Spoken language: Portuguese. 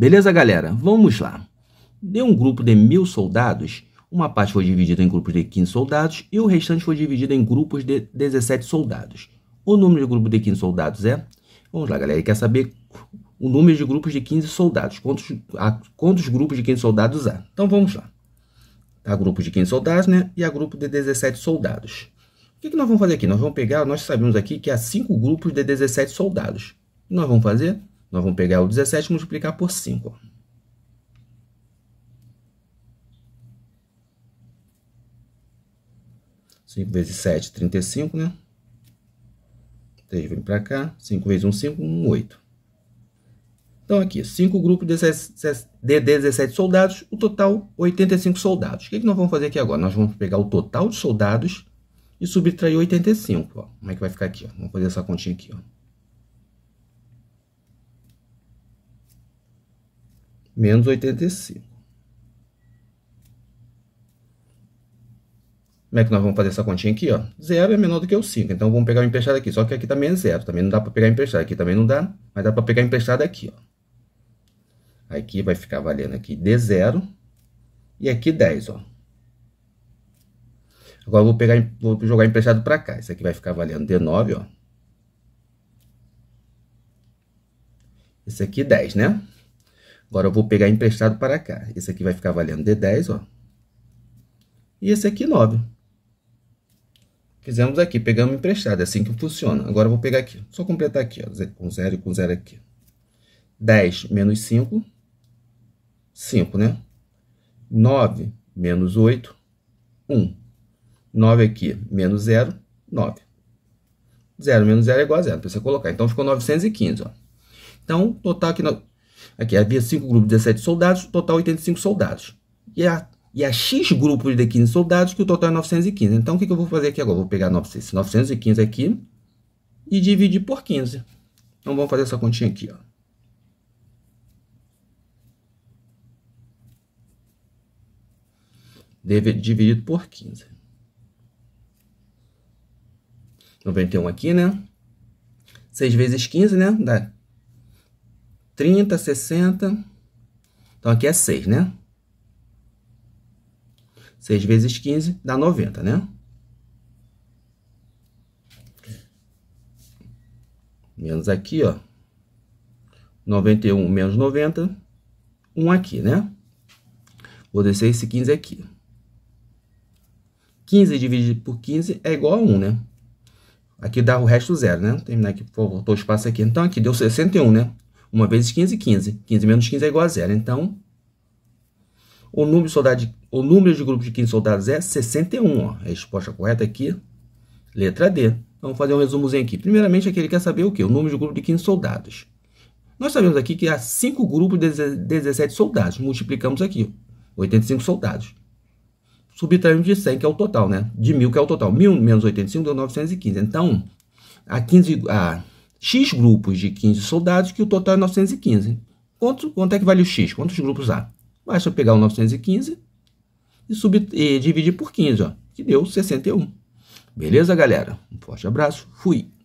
Beleza, galera? Vamos lá. De um grupo de mil soldados, uma parte foi dividida em grupos de 15 soldados e o restante foi dividido em grupos de 17 soldados. O número de grupo de 15 soldados é? Vamos lá, galera, Ele quer saber o número de grupos de 15 soldados. Quantos, quantos grupos de 15 soldados há? Então vamos lá. Há grupos de 15 soldados, né? E há grupo de 17 soldados. O que, que nós vamos fazer aqui? Nós vamos pegar, nós sabemos aqui que há 5 grupos de 17 soldados. O que nós vamos fazer? Nós vamos pegar o 17 e multiplicar por 5. 5 vezes 7, 35, né? 3 vem para cá. 5 vezes 1, 5, 1, 8. Então, aqui, 5 grupos de 17, soldados, o total 85 soldados. O que, é que nós vamos fazer aqui agora? Nós vamos pegar o total de soldados e subtrair 85. Ó. Como é que vai ficar aqui? Ó? Vamos fazer essa continha aqui. Ó. menos 85. Como é que nós vamos fazer essa continha aqui? Ó? Zero é menor do que o 5, então vamos pegar o emprestado aqui. Só que aqui também tá é zero, também não dá para pegar emprestado. Aqui também não dá, mas dá para pegar emprestado aqui. Ó. Aqui vai ficar valendo aqui D0 e aqui 10. Ó. Agora vou, pegar, vou jogar emprestado para cá. Isso aqui vai ficar valendo D9. Ó. Esse aqui 10, né? Agora eu vou pegar emprestado para cá. Esse aqui vai ficar valendo D10, ó. E esse aqui 9. Fizemos aqui, pegamos emprestado, é assim que funciona. Agora eu vou pegar aqui, só completar aqui, ó, com 0 e com 0 aqui. 10 menos 5, 5, né? 9 menos 8, 1. 9 aqui, menos 0, 9. 0 menos 0 é igual a 0, precisa colocar. Então, ficou 915, ó. Então, total aqui, no... Aqui havia cinco grupos de 17 soldados, total 85 soldados. E a e há X grupos de 15 soldados, que o total é 915. Então, o que, eu vou fazer aqui agora? Vou pegar 900, 915 aqui e dividir por 15. Então, vamos fazer essa continha aqui, ó. dividido por 15. 91 aqui, né? 6 vezes 15, né? Dá 30, 60. Então aqui é 6, né? 6 vezes 15 dá 90, né? Menos aqui, ó. 91 menos 90, 1 aqui, né? Vou descer esse 15 aqui. 15 dividido por 15 é igual a 1, né? Aqui dá o resto zero, né? Terminar aqui, por o espaço aqui. Então, aqui deu 61, né? 1 vezes 15, 15. 15 menos 15 é igual a zero. Então, o número de, soldados, o número de grupos de 15 soldados é 61. Ó. A resposta correta aqui, letra D. Então, vamos fazer um resumozinho aqui. Primeiramente, aqui ele quer saber o quê? O número de grupo de 15 soldados. Nós sabemos aqui que há 5 grupos de 17 soldados. Multiplicamos aqui, 85 soldados. Subtraímos de 100, que é o total, né? De 1.000, que é o total. 1.000 menos 85 deu 915. Então, há 15, há X grupos de 15 soldados, que o total é 915. Quanto, quanto é que vale o X? Quantos grupos há? Basta eu pegar o 915 e, e dividir por 15, ó, que deu 61. Beleza, galera? Um forte abraço, fui!